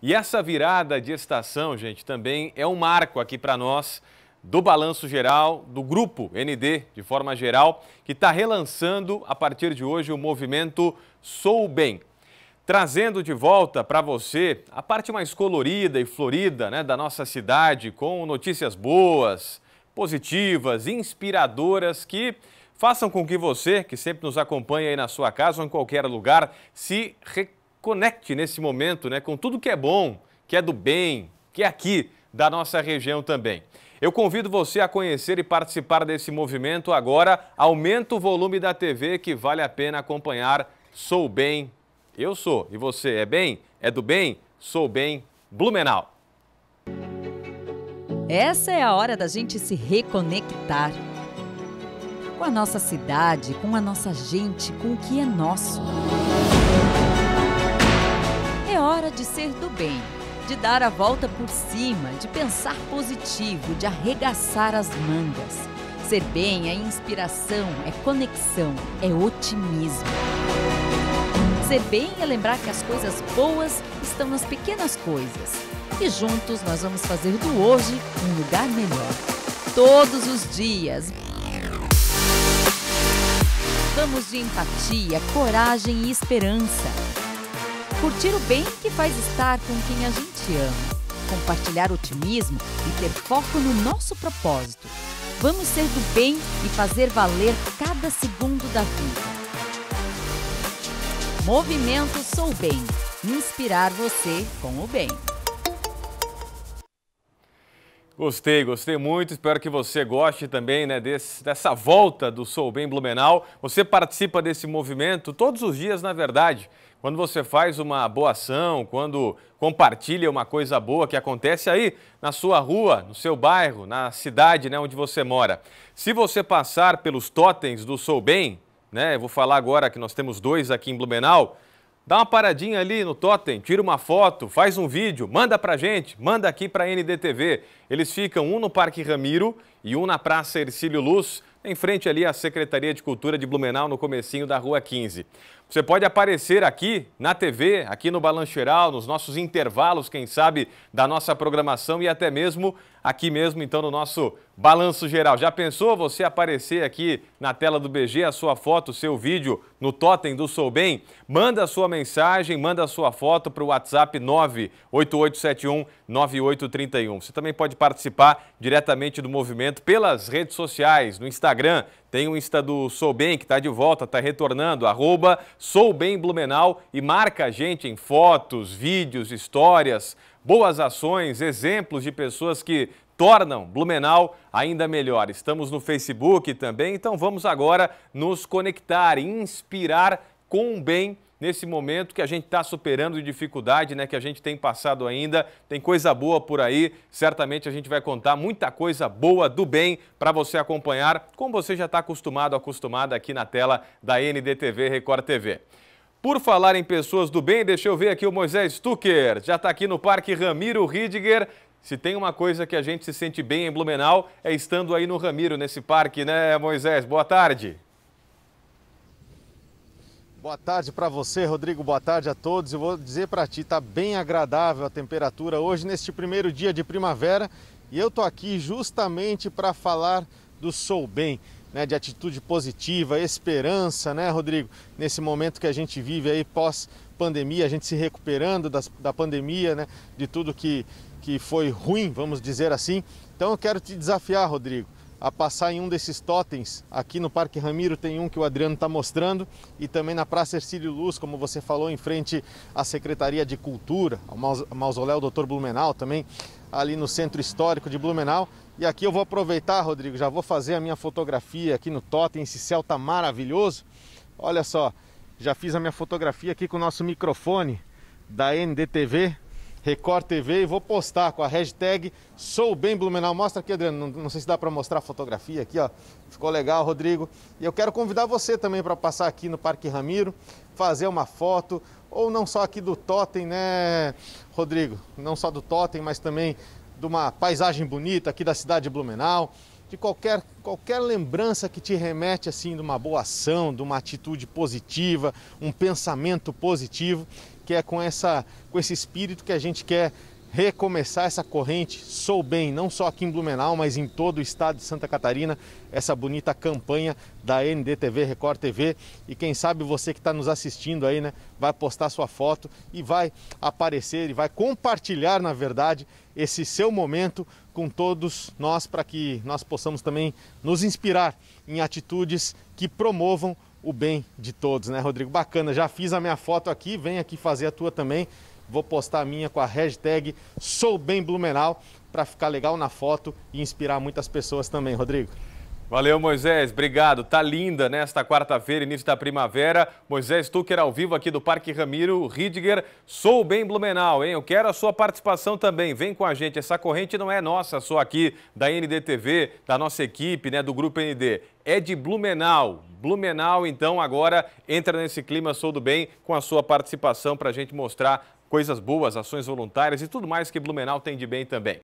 E essa virada de estação, gente, também é um marco aqui para nós do balanço geral, do grupo ND, de forma geral, que está relançando a partir de hoje o movimento Sou Bem, trazendo de volta para você a parte mais colorida e florida né, da nossa cidade, com notícias boas, positivas, inspiradoras que façam com que você, que sempre nos acompanha aí na sua casa ou em qualquer lugar, se reconheça conecte nesse momento né, com tudo que é bom, que é do bem, que é aqui da nossa região também. Eu convido você a conhecer e participar desse movimento agora. Aumenta o volume da TV que vale a pena acompanhar. Sou bem, eu sou. E você é bem? É do bem? Sou bem, Blumenau. Essa é a hora da gente se reconectar com a nossa cidade, com a nossa gente, com o que é nosso hora de ser do bem, de dar a volta por cima, de pensar positivo, de arregaçar as mangas. Ser bem é inspiração, é conexão, é otimismo. Ser bem é lembrar que as coisas boas estão nas pequenas coisas. E juntos nós vamos fazer do hoje um lugar melhor. Todos os dias. Vamos de empatia, coragem e esperança Curtir o bem que faz estar com quem a gente ama. Compartilhar otimismo e ter foco no nosso propósito. Vamos ser do bem e fazer valer cada segundo da vida. Movimento Sou Bem. Inspirar você com o bem. Gostei, gostei muito. Espero que você goste também né, desse, dessa volta do Sou Bem Blumenau. Você participa desse movimento todos os dias, na verdade. Quando você faz uma boa ação, quando compartilha uma coisa boa que acontece aí na sua rua, no seu bairro, na cidade né, onde você mora. Se você passar pelos totens do Sou Bem, né, eu vou falar agora que nós temos dois aqui em Blumenau, Dá uma paradinha ali no Totem, tira uma foto, faz um vídeo, manda pra gente, manda aqui pra NDTV. Eles ficam um no Parque Ramiro e um na Praça Ercílio Luz, em frente ali à Secretaria de Cultura de Blumenau, no comecinho da Rua 15. Você pode aparecer aqui na TV, aqui no Geral, nos nossos intervalos, quem sabe, da nossa programação e até mesmo aqui mesmo, então, no nosso Balanço Geral. Já pensou você aparecer aqui na tela do BG, a sua foto, o seu vídeo no totem do Sou Bem? Manda a sua mensagem, manda a sua foto para o WhatsApp 988719831. Você também pode participar diretamente do movimento pelas redes sociais, no Instagram, tem o Insta do Sou Bem, que está de volta, está retornando, arroba Sou Bem Blumenau e marca a gente em fotos, vídeos, histórias, boas ações, exemplos de pessoas que tornam Blumenau ainda melhor. Estamos no Facebook também, então vamos agora nos conectar, inspirar com o bem nesse momento que a gente está superando de dificuldade, né, que a gente tem passado ainda. Tem coisa boa por aí, certamente a gente vai contar muita coisa boa do bem para você acompanhar, como você já está acostumado, acostumada aqui na tela da NDTV Record TV. Por falar em pessoas do bem, deixa eu ver aqui o Moisés Stucker. já está aqui no Parque Ramiro Ridiger, se tem uma coisa que a gente se sente bem em Blumenau, é estando aí no Ramiro, nesse parque, né, Moisés? Boa tarde. Boa tarde para você, Rodrigo. Boa tarde a todos. Eu vou dizer para ti, tá bem agradável a temperatura hoje neste primeiro dia de primavera, e eu tô aqui justamente para falar do Sou Bem, né, de atitude positiva, esperança, né, Rodrigo? Nesse momento que a gente vive aí pós pandemia, a gente se recuperando das, da pandemia, né, de tudo que que foi ruim, vamos dizer assim. Então eu quero te desafiar, Rodrigo a passar em um desses totens. Aqui no Parque Ramiro tem um que o Adriano está mostrando e também na Praça Ercílio Luz, como você falou, em frente à Secretaria de Cultura, ao mausoléu Dr. Blumenau também, ali no Centro Histórico de Blumenau. E aqui eu vou aproveitar, Rodrigo, já vou fazer a minha fotografia aqui no totem, esse céu está maravilhoso. Olha só, já fiz a minha fotografia aqui com o nosso microfone da NDTV, Record TV e vou postar com a hashtag Sou Bem Blumenau. Mostra aqui, Adriano, não, não sei se dá para mostrar a fotografia aqui, ó. Ficou legal, Rodrigo. E eu quero convidar você também para passar aqui no Parque Ramiro, fazer uma foto, ou não só aqui do Totem, né, Rodrigo? Não só do Totem, mas também de uma paisagem bonita aqui da cidade de Blumenau, de qualquer, qualquer lembrança que te remete assim de uma boa ação, de uma atitude positiva, um pensamento positivo que é com, essa, com esse espírito que a gente quer recomeçar essa corrente Sou Bem, não só aqui em Blumenau, mas em todo o estado de Santa Catarina, essa bonita campanha da NDTV Record TV. E quem sabe você que está nos assistindo aí, né, vai postar sua foto e vai aparecer e vai compartilhar, na verdade, esse seu momento com todos nós para que nós possamos também nos inspirar em atitudes que promovam o bem de todos, né, Rodrigo? Bacana, já fiz a minha foto aqui, vem aqui fazer a tua também. Vou postar a minha com a hashtag Sou Bem Blumenau para ficar legal na foto e inspirar muitas pessoas também, Rodrigo. Valeu, Moisés. Obrigado. Tá linda nesta né, quarta-feira, início da primavera. Moisés Tucker ao vivo aqui do Parque Ramiro Ridiger. Sou bem Blumenau, hein? Eu quero a sua participação também. Vem com a gente. Essa corrente não é nossa, só aqui da NDTV, da nossa equipe, né, do Grupo ND. É de Blumenau. Blumenau, então, agora entra nesse clima Sou do Bem com a sua participação para a gente mostrar coisas boas, ações voluntárias e tudo mais que Blumenau tem de bem também.